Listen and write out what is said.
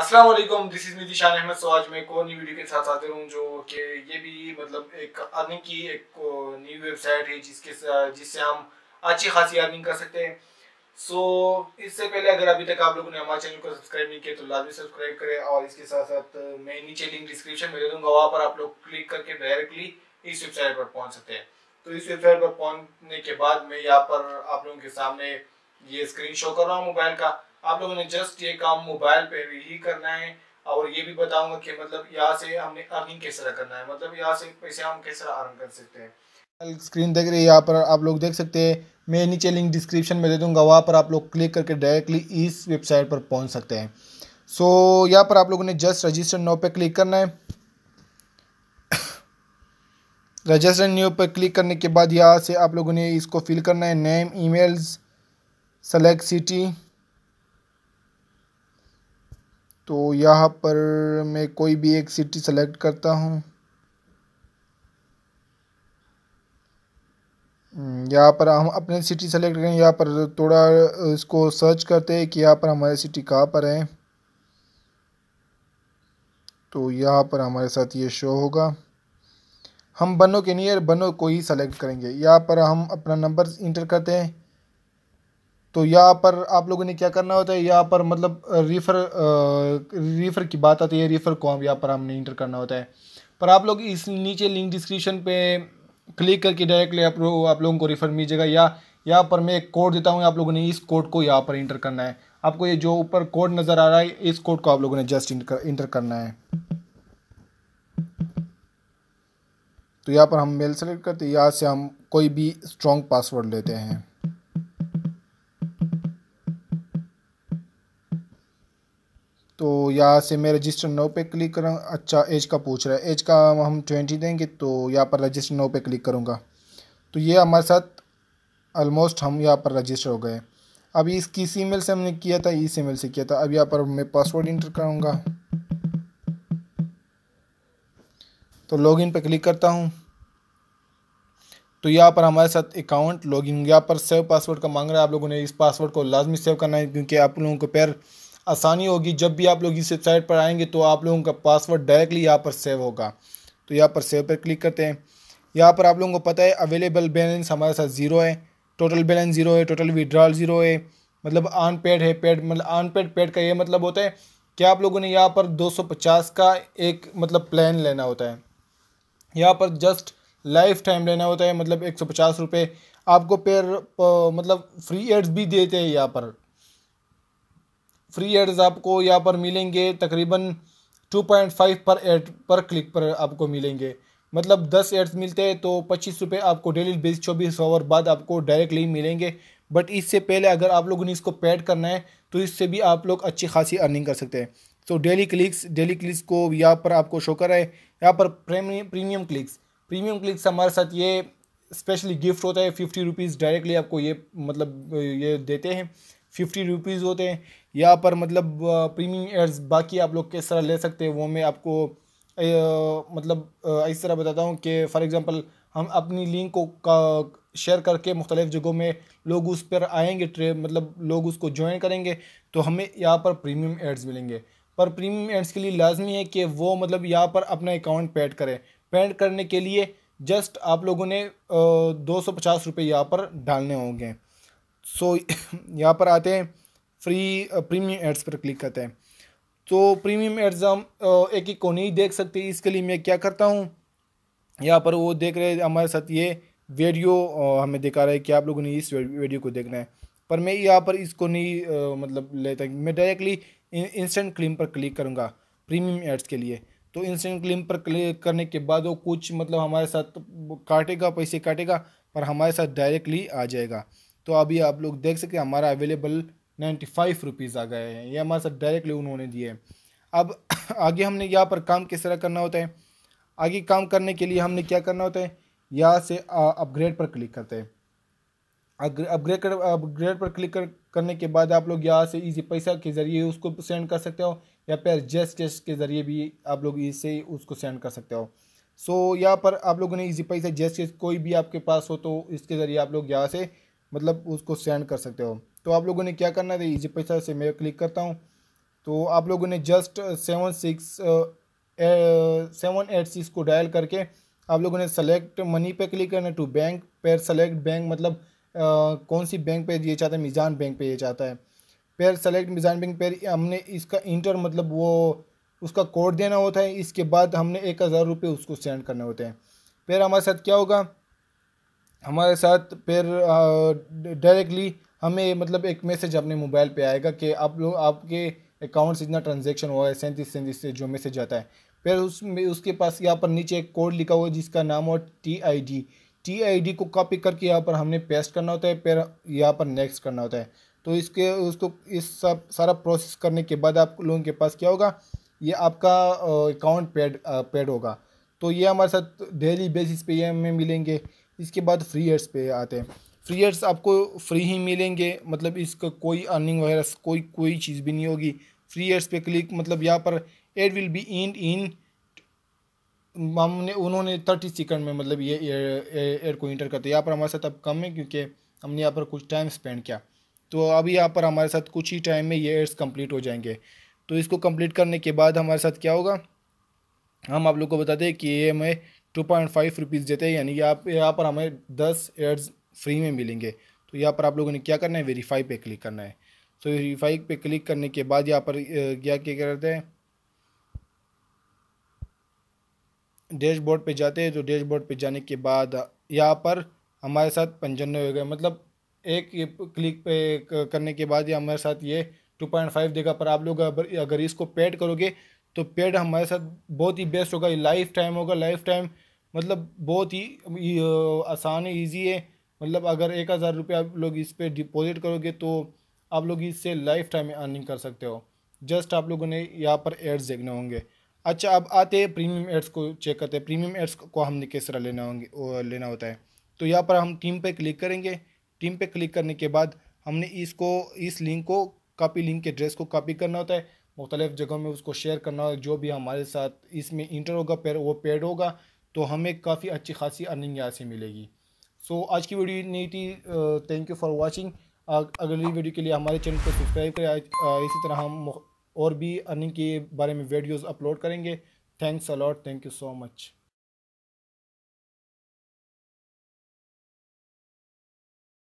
अस्सलाम वालेकुम this is me Dishan Ahmed so आज मैं एक और नई वीडियो के साथ आते हूँ जो कि ये भी मतलब एक अर्निंग की एक न्यू वेबसाइट है जिसके जिससे हम अच्छी खासी अर्निंग कर सकते हैं सो so, इससे पहले अगर अभी तक आप लोगों ने हमारे चैनल को सब्सक्राइब नहीं किया तो लाजमी सब्सक्राइब करें और इसके साथ साथ मैं नीचे लिंक डिस्क्रिप्शन में दे दूंगा वहाँ पर आप लोग क्लिक करके डायरेक्टली इस वेबसाइट पर पहुँच सकते हैं तो इस वेबसाइट पर पहुँचने के बाद मैं यहाँ पर आप लोगों के सामने ये स्क्रीन शो कर रहा हूँ मोबाइल का आप लोगों ने जस्ट ये काम मोबाइल पे भी ही करना है और ये भी बताऊंगा कि मतलब यहाँ से हमने अर्निंग कैसे करना है मतलब यहाँ से पैसे हम कैसे अर्न कर सकते हैं स्क्रीन देख रही है यहाँ पर आप लोग देख सकते हैं मैं नीचे लिंक डिस्क्रिप्शन में दे दूंगा वहाँ पर आप लोग क्लिक करके डायरेक्टली इस वेबसाइट पर पहुँच सकते हैं सो so, यहाँ पर आप लोगों ने जस्ट रजिस्टर नो पे क्लिक करना है रजिस्टर न्यू पर क्लिक करने के बाद यहाँ से आप लोगों ने इसको फिल करना है नेम ईमेल्स सेलेक्ट सिटी तो यहाँ पर मैं कोई भी एक सिटी सेलेक्ट करता हूँ हम्म, यहाँ पर हम अपने सिटी सेलेक्ट करें यहाँ पर थोड़ा इसको सर्च करते हैं कि यहाँ पर हमारी सिटी कहाँ पर है तो यहाँ पर हमारे साथ ये शो होगा हम बनों के नियर बनो को ही सेलेक्ट करेंगे यहाँ पर हम अपना नंबर इंटर करते हैं तो यहाँ पर आप लोगों ने क्या करना होता है यहाँ पर मतलब रीफर रीफर की बात आती है रीफर को यहाँ पर हमने इंटर करना होता है पर आप लोग इस नीचे लिंक डिस्क्रिप्शन पे क्लिक करके डायरेक्टली आप लोग आप लोगों को रिफर मिल जाएगा या यहाँ पर मैं एक कोड देता हूँ आप लोगों ने इस कोड को यहाँ पर इंटर करना है आपको ये जो ऊपर कोड नज़र आ रहा है इस कोड को आप लोगों ने जस्ट इंटर करना है तो यहाँ पर हम मेल सेलेक्ट करते हैं यहाँ से हम कोई भी स्ट्रॉन्ग पासवर्ड लेते हैं तो यहाँ से मैं रजिस्टर नो पे क्लिक करूँ अच्छा एज का पूछ रहा है एज का हम ट्वेंटी देंगे तो यहाँ पर रजिस्टर नो पे क्लिक करूँगा तो ये हमारे साथ ऑलमोस्ट हम यहाँ पर रजिस्टर हो गए अभी इस किस मेल से हमने किया था इस मेल से किया था अब यहाँ पर मैं पासवर्ड इंटर करूँगा तो लॉगिन पे क्लिक करता हूँ तो यहाँ पर हमारे साथ अकाउंट लॉगिन यहाँ पर सेव पासवर्ड का मांग रहा है आप लोगों ने इस पासवर्ड को लाजमी सेव करना है क्योंकि आप लोगों को पैर आसानी होगी जब भी आप लोग इस वेबसाइट पर आएंगे तो आप लोगों का पासवर्ड डायरेक्टली यहाँ पर सेव होगा तो यहाँ पर सेव पर क्लिक करते हैं यहाँ पर आप लोगों को पता है अवेलेबल बैलेंस हमारे साथ ज़ीरो है टोटल बैलेंस ज़ीरो है टोटल विड्रॉल ज़ीरो है मतलब अनपेड है पेड मतलब अनपेड पेड का ये मतलब होता है कि आप लोगों ने यहाँ पर 250 का एक मतलब प्लान लेना होता है यहाँ पर जस्ट लाइफ टाइम लेना होता है मतलब एक सौ आपको पेयर मतलब फ्री एड्स भी देते हैं यहाँ पर फ्री एड्स आपको यहाँ पर मिलेंगे तकरीबन 2.5 पर एड पर क्लिक पर आपको मिलेंगे मतलब 10 एड्स मिलते हैं तो पच्चीस रुपये आपको डेली बेस चौबीस आवर बाद आपको डायरेक्टली मिलेंगे बट इससे पहले अगर आप लोगों ने इसको पैड करना है तो इससे भी आप लोग अच्छी खासी अर्निंग कर सकते हैं तो डेली क्लिक्स डेली क्लिक्स को यहाँ पर आपको शो कर रहा है यहाँ पर प्रीमियम क्लिक्स प्रीमियम क्लिक्स हमारे साथ ये स्पेशली गिफ्ट होता है फिफ्टी रुपीज़ डायरेक्टली आपको ये मतलब ये देते हैं फिफ्टी रुपीज़ होते हैं यहाँ पर मतलब प्रीमियम एड्स बाकी आप लोग किस तरह ले सकते हैं वो मैं आपको आ, मतलब इस तरह बताता हूँ कि फ़ॉर एग्ज़ाम्पल हम अपनी लिंक को शेयर करके मुख्तलिफ़ जगहों में लोग उस पर आएंगे ट्रे मतलब लोग उसको ज्वाइन करेंगे तो हमें यहाँ पर प्रीमियम एड्स मिलेंगे पर प्रीमियम एड्स के लिए लाजमी है कि वो मतलब यहाँ पर अपना अकाउंट पैड करें पैड करने के लिए जस्ट आप लोगों ने दो सौ पचास रुपये यहाँ पर डालने होंगे सो यहाँ पर आते हैं फ्री प्रीमियम एड्स पर क्लिक करते हैं तो प्रीमियम एड्स हम एक एक को नहीं देख सकते इसके लिए मैं क्या करता हूँ यहाँ पर वो देख रहे हमारे साथ ये वीडियो हमें दिखा रहा है कि आप लोगों ने इस वीडियो को देखना है पर मैं यहाँ पर इसको नहीं आ, मतलब लेता मैं डायरेक्टली इंस्टेंट क्लीम पर क्लिक करूँगा प्रीमियम एड्स के लिए तो इंस्टेंट क्लीम पर क्लिक करने के बाद वो कुछ मतलब हमारे साथ काटेगा पैसे काटेगा पर हमारे साथ डायरेक्टली आ जाएगा तो अभी आप लोग देख सकते हैं हमारा अवेलेबल नाइन्टी फाइव रुपीज़ आ गए हैं ये हमारे साथ डायरेक्टली उन्होंने दिए हैं अब आगे हमने यहाँ पर काम किस तरह करना होता है आगे काम करने के लिए हमने क्या करना होता है यहाँ से अपग्रेड पर क्लिक करते हैं अपग्रेड कर अपग्रेड पर क्लिक कर, करने के बाद आप लोग यहाँ से इजी पैसा के ज़रिए उसको सेंड कर सकते हो या फिर जेस जेस के ज़रिए भी आप लोग इसे उसको सेंड कर सकते हो सो so, यहाँ पर आप लोगों ने इजी पैसा जेस कोई भी आपके पास हो तो इसके ज़रिए आप लोग यहाँ से मतलब उसको सेंड कर सकते हो तो आप लोगों ने क्या करना है इजी पैसा से मैं क्लिक करता हूँ तो आप लोगों ने just seven six seven eight six को डायल करके आप लोगों ने सेलेक्ट मनी पे क्लिक करना टू बैंक पैर सेलेक्ट बैंक मतलब uh, कौन सी बैंक पे ये चाहता है मिज़ान बैंक पे ये चाहता है पैर सेलेक्ट मिज़ान बैंक पर हमने इसका इंटर मतलब वो उसका कोड देना होता है इसके बाद हमने एक हज़ार रुपये उसको सेंड करने होते हैं फिर हमारे साथ क्या होगा हमारे साथ फिर डायरेक्टली हमें मतलब एक मैसेज अपने मोबाइल पे आएगा कि आप लोग आपके अकाउंट से इतना ट्रांजेक्शन हुआ है सैंतीस सैंतीस से जो मैसेज आता है फिर उसमें उसके पास यहाँ पर नीचे एक कोड लिखा हुआ है जिसका नाम हो T I D T I D को कॉपी करके यहाँ पर हमने पेस्ट करना होता है फिर यहाँ पर नेक्स्ट करना होता है तो इसके उसको इस सब सारा प्रोसेस करने के बाद आप लोगों के पास क्या होगा ये आपका अकाउंट पेड पेड होगा तो ये हमारे साथ डेली बेसिस पे ये हमें मिलेंगे इसके बाद फ्री एड्स पे आते हैं फ्री एड्स आपको फ्री ही मिलेंगे मतलब इसका कोई अर्निंग वगैरह कोई कोई चीज़ भी नहीं होगी फ्री एड्स पे क्लिक मतलब यहाँ पर add will be in in हमने उन्होंने थर्टी सेकंड में मतलब ये एड को इंटर करते यहाँ पर हमारे साथ अब कम है क्योंकि हमने यहाँ पर कुछ टाइम स्पेंड किया तो अभी यहाँ पर हमारे साथ कुछ ही टाइम में ये एड्स कम्प्लीट हो जाएंगे तो इसको कम्प्लीट करने के बाद हमारे साथ क्या होगा हम आप लोग को बताते हैं कि ये हमें टू पॉइंट फाइव रुपीज़ देते हैं यानी आप यहाँ पर हमें दस एड्स फ्री में मिलेंगे तो यहाँ पर आप लोगों ने क्या करना है वेरीफाई पे क्लिक करना है तो वेरीफाई पे क्लिक करने के बाद यहाँ पर क्या क्या करते हैं डैशबोर्ड पे जाते हैं तो डैशबोर्ड पे जाने के बाद यहाँ पर हमारे साथ पंचानवे हो गए मतलब एक क्लिक पे करने के बाद या हमारे साथ ये टू पॉइंट फाइव देगा पर आप लोग अगर इसको पेड करोगे तो पेड हमारे साथ बहुत ही बेस्ट होगा लाइफ टाइम होगा लाइफ टाइम मतलब बहुत ही आसान है ईजी है मतलब अगर एक हज़ार रुपये आप लोग इस पर डिपॉजिट करोगे तो आप लोग इससे लाइफ टाइम अर्निंग कर सकते हो जस्ट आप लोगों ने यहाँ पर एड्स देखने होंगे अच्छा अब आते हैं प्रीमियम एड्स को चेक करते हैं प्रीमियम एड्स को हमने किस तरह लेना होंगे लेना होता है तो यहाँ पर हम टीम पे क्लिक करेंगे टीम पे क्लिक करने के बाद हमने इसको इस लिंक को कापी लिंक के ड्रेस को कापी करना होता है मुख्तलिफ जगहों में उसको शेयर करना होगा जो भी हमारे साथ इसमें इंटर होगा पेड़ वो पेड होगा तो हमें काफ़ी अच्छी खासी अर्निंग यहाँ से मिलेगी सो so, आज की वीडियो नहीं थी थैंक यू फॉर वॉचिंग अगली वीडियो के लिए हमारे चैनल को सब्सक्राइब करें इसी तरह हम और भी अर्निंग के बारे में वीडियोज़ अपलोड करेंगे thanks a lot thank you so much